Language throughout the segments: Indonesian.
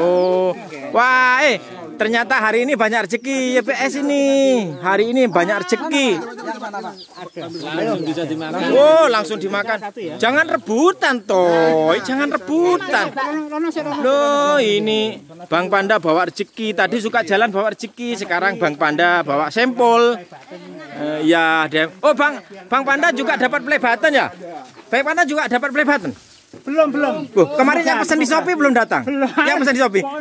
Oh, wah, eh, ternyata hari ini banyak rezeki YPS ya, ini. Hari ini banyak rezeki. Oh, langsung dimakan. Jangan rebutan, toh. Jangan rebutan. Loh, ini Bang Panda bawa rezeki. Tadi suka jalan bawa rezeki, sekarang Bang Panda bawa sempol. Uh, eh, ya, Oh, Bang, Bang Panda juga dapat play button ya? Bang Panda juga dapat play button. Belum, belum. Bu, kemarin bukan, yang pesan di Shopee belum datang. Belum. Yang pesan di Shopee.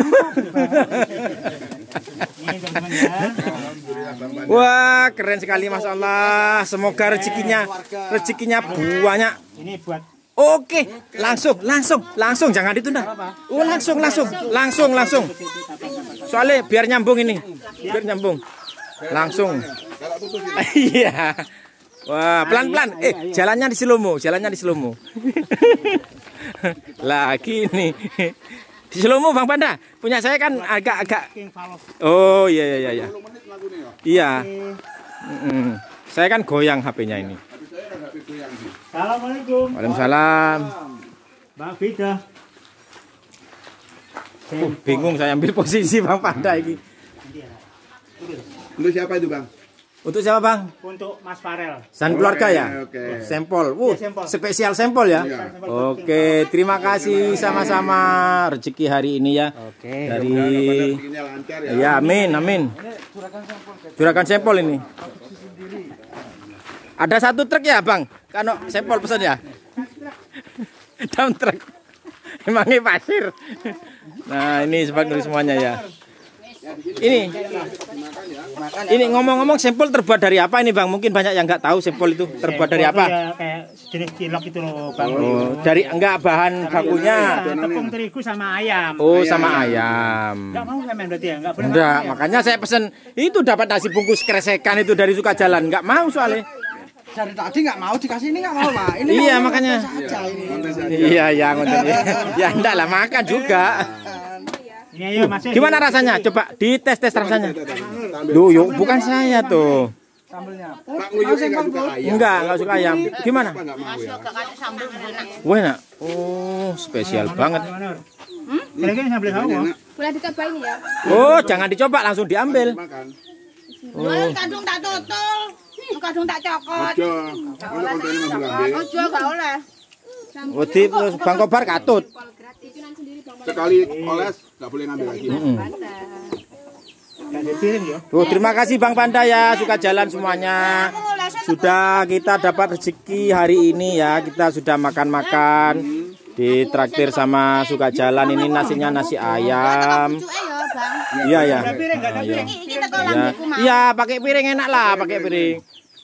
Wah, keren sekali Mas Allah. Semoga rezekinya rezekinya banyak. Ini buat Oke, langsung, langsung, langsung, jangan ditunda. Oh, langsung, langsung, langsung, langsung. Soalnya biar nyambung ini, biar nyambung. Langsung. Iya. Wah, pelan-pelan. Eh, jalannya di Silomo, jalannya di Silomo. lagi nih Slomo Bang Panda, punya saya kan agak-agak. Oh iya iya iya. Iya. Ya? iya. Saya kan goyang hpnya ini. Kan Assalamualaikum. Waalaikumsalam. Bang Fida. Uh, bingung saya ambil posisi Bang Panda iya. ini. Iya. Untuk siapa itu Bang? Untuk siapa bang? Untuk Mas Farel. San keluarga okay, ya? Okay. Sempol. Wuh, ya, sempol. spesial sempol ya? ya. Oke, okay, oh, iya, ya? iya. terima kasih sama-sama rezeki hari ini ya. Oke. Okay. Dari. ya. ya, amin, amin. Curahkan sempol ini. Ada satu truk ya bang? Kano sempol pesan ya? Daun truk. Emangnya pasir. Nah ini sebagai semuanya ya. Ini. Ini ngomong-ngomong sampel terbuat dari apa ini Bang? Mungkin banyak yang nggak tahu sampel itu terbuat dari apa? Ya, kayak jenis cilok itu loh Bang. Oh, dari enggak bahan bakunya. Tepung terigu sama ayam. Oh, sama ayam. Enggak mau semen berarti ya? Enggak boleh. Enggak, ya? makanya saya pesen itu dapat nasi bungkus kresekan itu dari suka jalan. Enggak mau soalnya dari tadi nggak mau dikasih ini nggak mau pak ini iya makanya iya iya ya enggak lah makan juga iya. Iya, iya, Mas. Gimana rasanya? Iya, iya. Coba dites tes rasanya. duh yuk, bukan saya tuh. Sambelnya. Pak kan enggak suka ayam. Enggak, enggak suka ayam. Gimana? Kan Masuk ya. enak. Oh, spesial banget. Hmm? Kira-kira ya? Oh, jangan dicoba, langsung diambil. Oh. Kadung tak tutul. Kadung tak cokot. Ojo. Ojo gak boleh, Wedi oh, Bang Kobar katut sekali oles nggak boleh ngambil lagi. Hmm. Tuh, terima kasih Bang Panda ya, suka jalan semuanya. Sudah kita dapat rezeki hari ini ya, kita sudah makan-makan di traktir sama suka jalan ini nasinya nasi ayam. Iya ya. Iya, ya, pakai piring enak lah, pakai piring.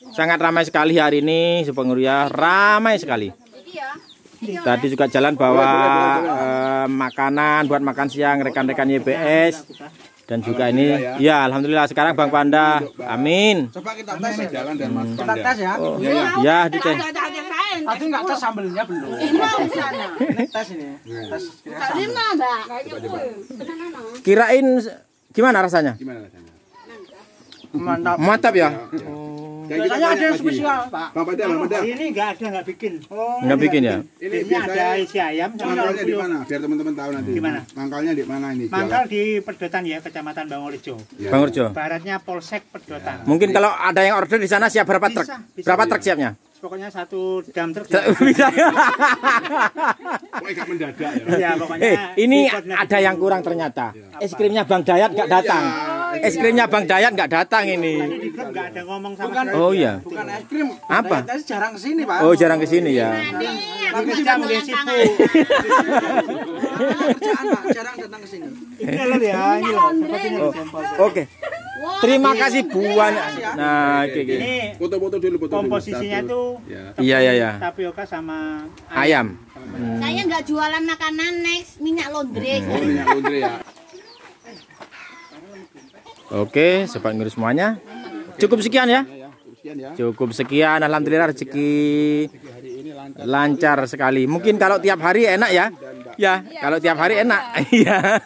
Sangat ramai sekali hari ini, ya, ramai sekali. Ya, Iya, tadi ya. juga jalan bawa eh, makanan buat makan siang rekan-rekan YBS dan juga ini ya. ya alhamdulillah sekarang Bang Panda amin coba kita tes ya jalan dan masuk kita tes ya oh, Ya, ya tes. tadi enggak tes sambelnya belum ini tes ini iya. tes ya. kirain gimana rasanya gimana rasanya mantap mantap ya iya, yang gitu biasanya ada yang spesial, Pak. Bang Padang, Bang Padang. Ini enggak ada, enggak bikin. Oh. Enggak iya. bikin ya? Ini biasanya ada isi ayam sama Mangkalnya di mana? Biar teman-teman tahu nanti. Di mana? Mangkalnya di mana ini? Mangkal di Pedotan ya, Kecamatan bangurjo Ya. Bangorjo. Baratnya Polsek Pedotan. Mungkin kalau ada yang order di sana siap berapa truk? Berapa truk siapnya? pokoknya satu dam truk bisa. Pokoknya mendadak ya. Iya, pokoknya. Eh, ini ada yang kurang ternyata. Iya. Es krimnya Bang Dayat enggak iya. datang. Es krimnya Bang Dayat enggak datang ini. Oh iya. Apa? jarang ke sini, Pak. Oh, jarang ke sini ya. Oke. Terima iya. kasih Buan. Iya, iya. Nah, oke oke. Foto-foto dulu foto Komposisinya itu tuh Iya iya iya. Tapioka sama ayam. Hmm. Saya enggak jualan makanan next minyak laundry. Hmm. Oh, minyak laundry ya. Oke, sobat ngurus semuanya. Cukup sekian ya. ya. Cukup sekian alhamdulillah rezeki lancar sekali. Mungkin kalau tiap hari enak ya. Ya, iya, ya kalau tiap hari enak. Iya.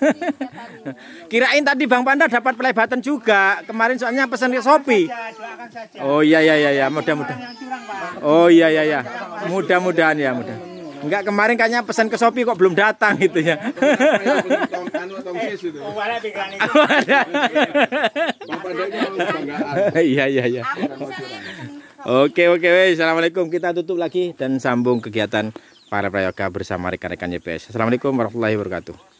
Kirain tadi Bang Panda dapat pelebatan juga. Kemarin soalnya pesan ke Sopi. Oh iya iya iya ya, mudah-mudahan. Oh iya iya iya Mudah-mudahan ya, mudah. Enggak kemarin kayaknya pesan ke Sopi kok belum datang gitu ya. Iya iya iya. Oke oke, assalamualaikum. Kita tutup lagi dan sambung kegiatan para prayoga bersama rekan-rekan YPS. Assalamualaikum warahmatullahi wabarakatuh.